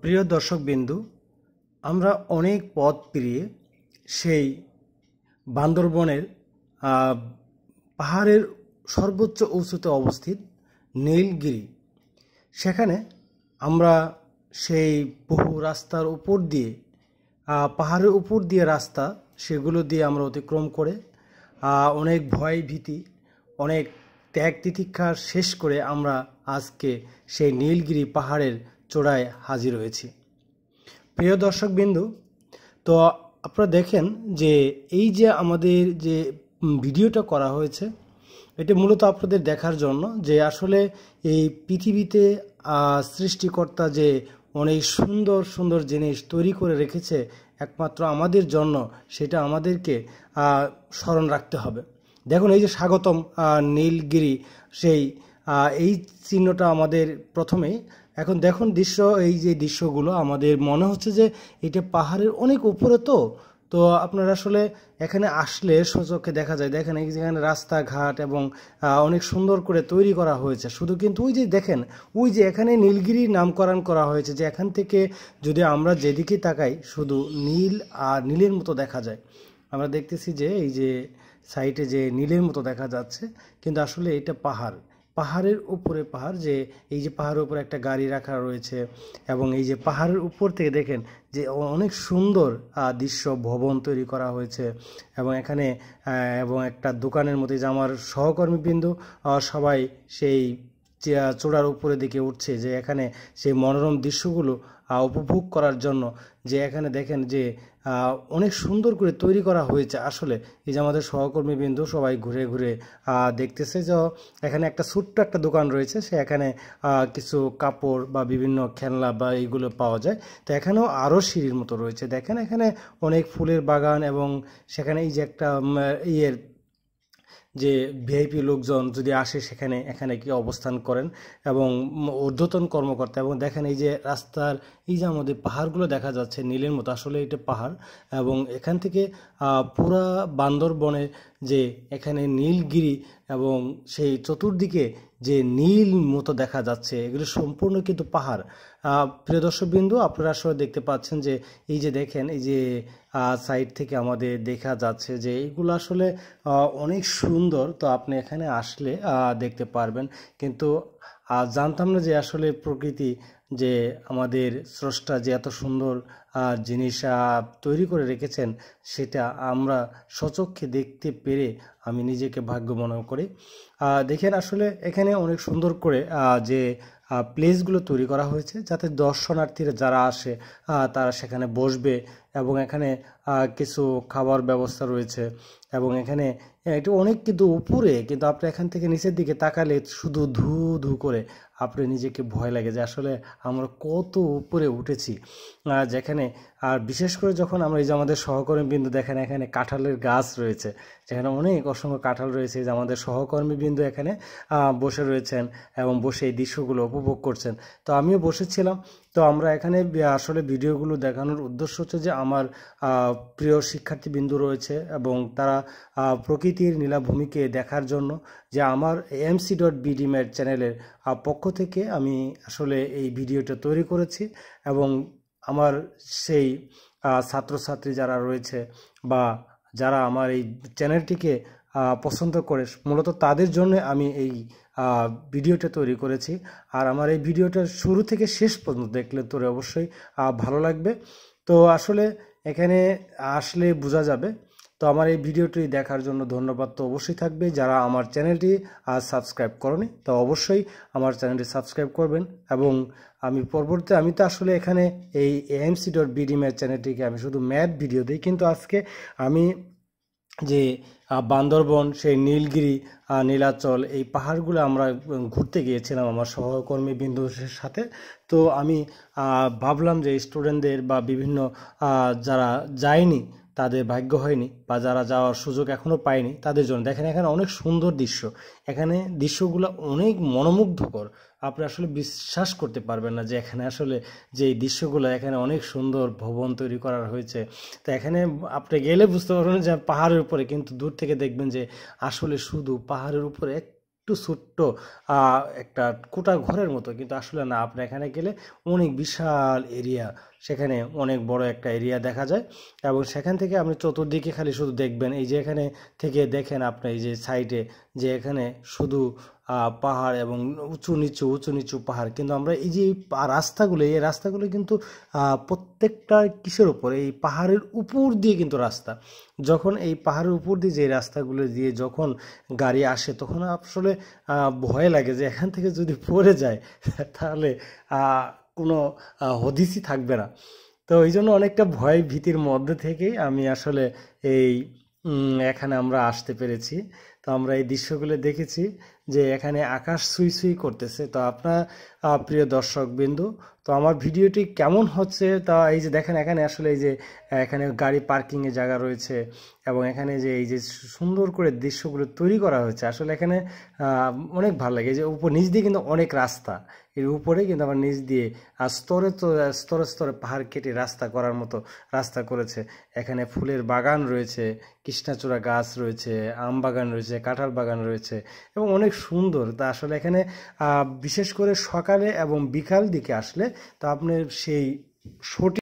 প্রিয় দর্শকবিন্দু আমরা অনেক পথ পেরিয়ে সেই বান্দরবনের পাহাড়ের সর্বোচ্চ উঁচুতে অবস্থিত নীলগিরি সেখানে আমরা সেই বহু রাস্তার উপর দিয়ে পাহাড়ের উপর দিয়ে রাস্তা সেগুলো দিয়ে আমরা অতিক্রম করে অনেক ভয় ভীতি অনেক ত্যাগ তিতিক্ষা শেষ করে আমরা আজকে সেই নীলগিরি পাহাড়ের চোড়ায় হাজির হয়েছি প্রিয় বিন্দু তো আপনারা দেখেন যে এই যে আমাদের যে ভিডিওটা করা হয়েছে এটা মূলত আপনাদের দেখার জন্য যে আসলে এই পৃথিবীতে সৃষ্টিকর্তা যে অনেক সুন্দর সুন্দর জিনিস তৈরি করে রেখেছে একমাত্র আমাদের জন্য সেটা আমাদেরকে স্মরণ রাখতে হবে দেখুন এই যে স্বাগতম নীলগিরি সেই এই চিহ্নটা আমাদের প্রথমে এখন দেখুন দৃশ্য এই যে দৃশ্যগুলো আমাদের মনে হচ্ছে যে এটা পাহাড়ের অনেক উপরে তো তো আপনারা আসলে এখানে আসলে সচক্ষে দেখা যায় দেখেন এই এখানে রাস্তাঘাট এবং অনেক সুন্দর করে তৈরি করা হয়েছে শুধু কিন্তু ওই যে দেখেন ওই যে এখানে নীলগিরি নামকরণ করা হয়েছে যে এখান থেকে যদি আমরা যেদিকে তাকাই শুধু নীল আর নীলের মতো দেখা যায় আমরা দেখতেছি যে এই যে সাইটে যে নীলের মতো দেখা যাচ্ছে কিন্তু আসলে এটা পাহাড় পাহাড়ের উপরে পাহাড় যে এই যে পাহাড়ের উপরে একটা গাড়ি রাখা রয়েছে এবং এই যে পাহাড়ের উপর থেকে দেখেন যে অনেক সুন্দর দৃশ্য ভবন তৈরি করা হয়েছে এবং এখানে এবং একটা দোকানের মতো যে আমার সহকর্মীবৃন্দ সবাই সেই চূড়ার উপরে দিকে উঠছে যে এখানে সেই মনোরম দৃশ্যগুলো উপভোগ করার জন্য যে এখানে দেখেন যে অনেক সুন্দর করে তৈরি করা হয়েছে আসলে এই যে আমাদের সহকর্মীবৃন্দ সবাই ঘুরে ঘুরে দেখতেছে যে এখানে একটা ছোট্ট একটা দোকান রয়েছে সে এখানে কিছু কাপড় বা বিভিন্ন খেলনা বা এইগুলো পাওয়া যায় তো এখানেও আরও সিঁড়ির মতো রয়েছে দেখেন এখানে অনেক ফুলের বাগান এবং সেখানে এই যে একটা ইয়ের যে ভিআইপি লোকজন যদি আসে সেখানে এখানে কি অবস্থান করেন এবং ঊর্ধ্বতন কর্মকর্তা এবং দেখেন এই যে রাস্তার এই যে আমাদের পাহাড়গুলো দেখা যাচ্ছে নীলের মতো আসলে এটা পাহাড় এবং এখান থেকে পুরা বান্দরবনে যে এখানে নীলগিরি এবং সেই চতুর্দিকে যে নীল মতো দেখা যাচ্ছে এগুলো সম্পূর্ণ কিন্তু পাহাড় প্রিয় দর্শকবৃন্দু আপনারা আসলে দেখতে পাচ্ছেন যে এই যে দেখেন এই যে সাইড থেকে আমাদের দেখা যাচ্ছে যে এইগুলো আসলে অনেক সুন্দর তো আপনি এখানে আসলে দেখতে পারবেন কিন্তু জানতাম না যে আসলে প্রকৃতি যে আমাদের স্রষ্টা যে এত সুন্দর জিনিস তৈরি করে রেখেছেন সেটা আমরা স্বচক্ষে দেখতে পেরে আমি নিজেকে ভাগ্য মনে করি দেখেন আসলে এখানে অনেক সুন্দর করে যে প্লেসগুলো তৈরি করা হয়েছে যাতে দর্শনার্থীরা যারা আসে তারা সেখানে বসবে এবং এখানে কিছু খাবার ব্যবস্থা রয়েছে এবং এখানে একটু অনেক কিন্তু উপরে কিন্তু আপনি এখান থেকে নিচের দিকে তাকালে শুধু ধু ধু করে আপনি নিজেকে ভয় লাগে যে আসলে আমরা কত উপরে উঠেছি যেখানে আর বিশেষ করে যখন আমরা এই যে আমাদের বিন্দু দেখেন এখানে কাঁঠালের গাছ রয়েছে যেখানে অনেক অসংখ্য কাঁঠাল রয়েছে যে আমাদের বিন্দু এখানে বসে রয়েছেন এবং বসে এই দৃশ্যগুলো উপভোগ করছেন তো আমিও বসেছিলাম তো আমরা এখানে আসলে ভিডিওগুলো দেখানোর উদ্দেশ্য হচ্ছে যে আমার প্রিয় বিন্দু রয়েছে এবং তারা প্রকৃতির নীলাভূমিকে দেখার জন্য যে আমার এমসি ডট বিডিম্যাট চ্যানেলের পক্ষ থেকে আমি আসলে এই ভিডিওটা তৈরি করেছি এবং আমার সেই ছাত্রছাত্রী যারা রয়েছে বা যারা আমার এই চ্যানেলটিকে পছন্দ করে মূলত তাদের জন্য আমি এই ভিডিওটা তৈরি করেছি আর আমার এই ভিডিওটা শুরু থেকে শেষ পর্যন্ত দেখলে তোর অবশ্যই ভালো লাগবে তো আসলে এখানে আসলে বোঝা যাবে তো আমার এই ভিডিওটি দেখার জন্য ধন্যবাদ তো অবশ্যই থাকবে যারা আমার চ্যানেলটি আর সাবস্ক্রাইব করেনি তো অবশ্যই আমার চ্যানেলটি সাবস্ক্রাইব করবেন এবং আমি পরবর্তী আমি তো আসলে এখানে এই এএমসি ডট বিডি ম্যাথ চ্যানেলটিকে আমি শুধু ম্যাথ ভিডিও দিই কিন্তু আজকে আমি যে বান্দরবন সেই নীলগিরি নীলাচল এই পাহাড়গুলো আমরা ঘুরতে গিয়েছিলাম আমার সহকর্মী বিন্দুষের সাথে তো আমি ভাবলাম যে স্টুডেন্টদের বা বিভিন্ন যারা যায়নি তাদের ভাগ্য হয়নি বা যারা যাওয়ার সুযোগ এখনও পায়নি তাদের জন্য দেখেন এখানে অনেক সুন্দর দৃশ্য এখানে দৃশ্যগুলো অনেক মনোমুগ্ধকর আপনি আসলে বিশ্বাস করতে পারবেন না যে এখানে আসলে যে দৃশ্যগুলো এখানে অনেক সুন্দর ভবন তৈরি করা হয়েছে তো এখানে আপনি গেলে বুঝতে পারবেন যে পাহাড়ের উপরে কিন্তু দূর থেকে দেখবেন যে আসলে শুধু পাহাড়ের উপরে একটু ছোট্ট একটা কোটা ঘরের মতো কিন্তু আসলে না আপনি এখানে গেলে অনেক বিশাল এরিয়া সেখানে অনেক বড় একটা এরিয়া দেখা যায় এবং সেখান থেকে আপনি চতুর্দিকে খালি শুধু দেখবেন এই যে এখানে থেকে দেখেন আপনি এই যে সাইডে যে এখানে শুধু পাহাড় এবং উঁচু নিচু উঁচু নিচু পাহাড় কিন্তু আমরা এই যে রাস্তাগুলো এই রাস্তাগুলো কিন্তু প্রত্যেকটা কিসের উপর এই পাহাড়ের উপর দিয়ে কিন্তু রাস্তা যখন এই পাহাড়ের উপর দিয়ে যে রাস্তাগুলো দিয়ে যখন গাড়ি আসে তখন আসলে ভয় লাগে যে এখান থেকে যদি পড়ে যায় তাহলে কোনো হদিসই থাকবে না তো ওই জন্য অনেকটা ভয় ভীতির মধ্যে থেকেই আমি আসলে এই এখানে আমরা আসতে পেরেছি তো আমরা এই দৃশ্যগুলো দেখেছি যে এখানে আকাশ সুই সুই করতেছে তো আপনার প্রিয় দর্শকবিন্দু তো আমার ভিডিওটি কেমন হচ্ছে তা এই যে দেখেন এখানে আসলে এই যে এখানে গাড়ি পার্কিংয়ের জায়গা রয়েছে এবং এখানে যে এই যে সুন্দর করে দৃশ্যগুলো তৈরি করা হয়েছে আসলে এখানে অনেক ভালো লাগে যে উপর নিচ দিয়ে কিন্তু অনেক রাস্তা এর উপরে কিন্তু আবার নিচ দিয়ে আর স্তরে তো স্তরে স্তরে পাহাড় কেটে রাস্তা করার মতো রাস্তা করেছে এখানে ফুলের বাগান রয়েছে কৃষ্ণাচূড়া গাছ রয়েছে আম বাগান রয়েছে কাঁঠাল বাগান রয়েছে এবং অনেক সুন্দর তা আসলে এখানে বিশেষ করে সকালে এবং বিকাল দিকে আসলে তো আপনার সেই সঠিক